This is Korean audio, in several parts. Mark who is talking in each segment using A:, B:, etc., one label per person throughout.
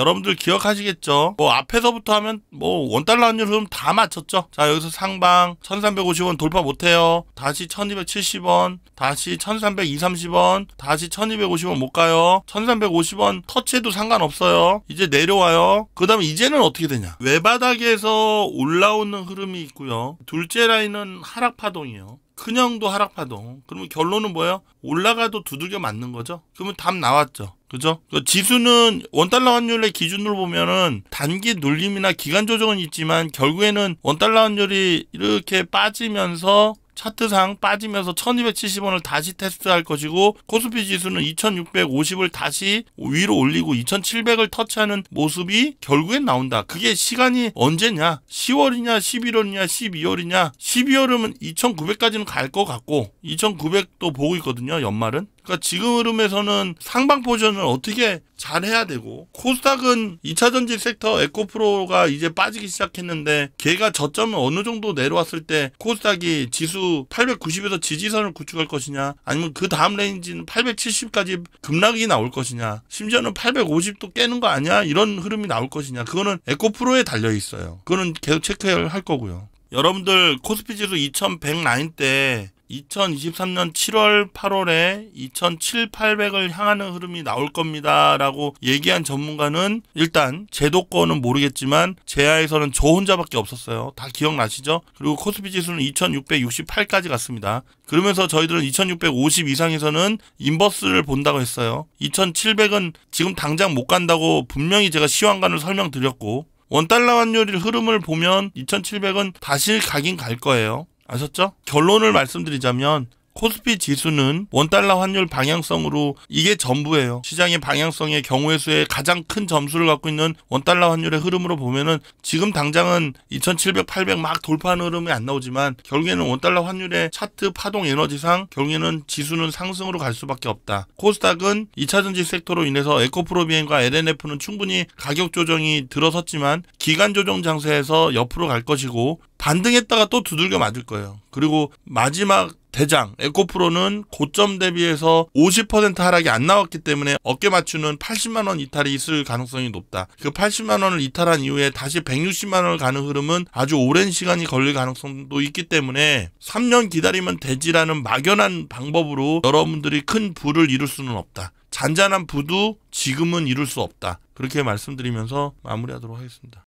A: 여러분들 기억하시겠죠? 뭐 앞에서부터 하면 뭐 원달러 환율 흐름 다 맞췄죠? 자 여기서 상방 1350원 돌파 못해요. 다시 1270원 다시 1320원 다시 1250원 못 가요. 1350원 터치해도 상관없어요. 이제 내려와요. 그 다음에 이제는 어떻게 되냐? 외바닥에서 올라오는 흐름이 있고요. 둘째 라인은 하락 파동이요. 큰형도 하락파동. 그러면 결론은 뭐예요? 올라가도 두들겨 맞는 거죠. 그러면 답 나왔죠. 그죠? 그 지수는 원달러 환율의 기준으로 보면은 단기 눌림이나 기간 조정은 있지만 결국에는 원달러 환율이 이렇게 빠지면서 차트상 빠지면서 1270원을 다시 테스트할 것이고 코스피 지수는 2650을 다시 위로 올리고 2700을 터치하는 모습이 결국엔 나온다. 그게 시간이 언제냐? 10월이냐 11월이냐 12월이냐 12월이면 2900까지는 갈 것 같고 2900도 보고 있거든요. 연말은. 그러니까 지금 흐름에서는 상방 포션을 지 어떻게 잘 해야 되고 코스닥은 2차 전지 섹터 에코프로가 이제 빠지기 시작했는데 걔가 저점을 어느 정도 내려왔을 때 코스닥이 지수 890에서 지지선을 구축할 것이냐 아니면 그 다음 레인지는 870까지 급락이 나올 것이냐 심지어는 850도 깨는 거 아니야 이런 흐름이 나올 것이냐 그거는 에코프로에 달려 있어요. 그거는 계속 체크할 거고요. 여러분들 코스피 지수 2100 라인 때 2023년 7월, 8월에 2,700, 800을 향하는 흐름이 나올 겁니다. 라고 얘기한 전문가는 일단 제도권은 모르겠지만 제하에서는 저 혼자밖에 없었어요. 다 기억나시죠? 그리고 코스피 지수는 2,668까지 갔습니다. 그러면서 저희들은 2,650 이상에서는 인버스를 본다고 했어요. 2,700은 지금 당장 못 간다고 분명히 제가 시황관을 설명드렸고 원달러 환율 흐름을 보면 2,700은 다시 가긴 갈 거예요. 아셨죠? 결론을 말씀드리자면 코스피 지수는 원달러 환율 방향성으로 이게 전부예요. 시장의 방향성의 경우의 수에 가장 큰 점수를 갖고 있는 원달러 환율의 흐름으로 보면은 지금 당장은 2700, 800 막 돌파하는 흐름이 안 나오지만 결국에는 원달러 환율의 차트 파동 에너지상 결국에는 지수는 상승으로 갈 수밖에 없다. 코스닥은 2차전지 섹터로 인해서 에코프로비엔과 LNF는 충분히 가격 조정이 들어섰지만 기간 조정 장세에서 옆으로 갈 것이고 반등했다가 또 두들겨 맞을 거예요. 그리고 마지막 대장 에코프로는 고점 대비해서 50% 하락이 안 나왔기 때문에 어깨 맞추는 80만 원 이탈이 있을 가능성이 높다. 그 80만 원을 이탈한 이후에 다시 160만 원을 가는 흐름은 아주 오랜 시간이 걸릴 가능성도 있기 때문에 3년 기다리면 되지라는 막연한 방법으로 여러분들이 큰 부를 이룰 수는 없다. 잔잔한 부도 지금은 이룰 수 없다. 그렇게
B: 말씀드리면서 마무리하도록 하겠습니다.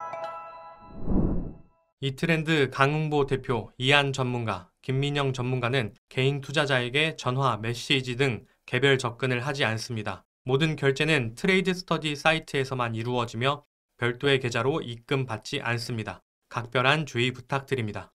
B: 이 트렌드 강흥보 대표, 이한 전문가, 김민영 전문가는 개인 투자자에게 전화, 메시지 등 개별 접근을 하지 않습니다. 모든 결제는 트레이드 스터디 사이트에서만 이루어지며 별도의 계좌로 입금 받지 않습니다. 각별한 주의 부탁드립니다.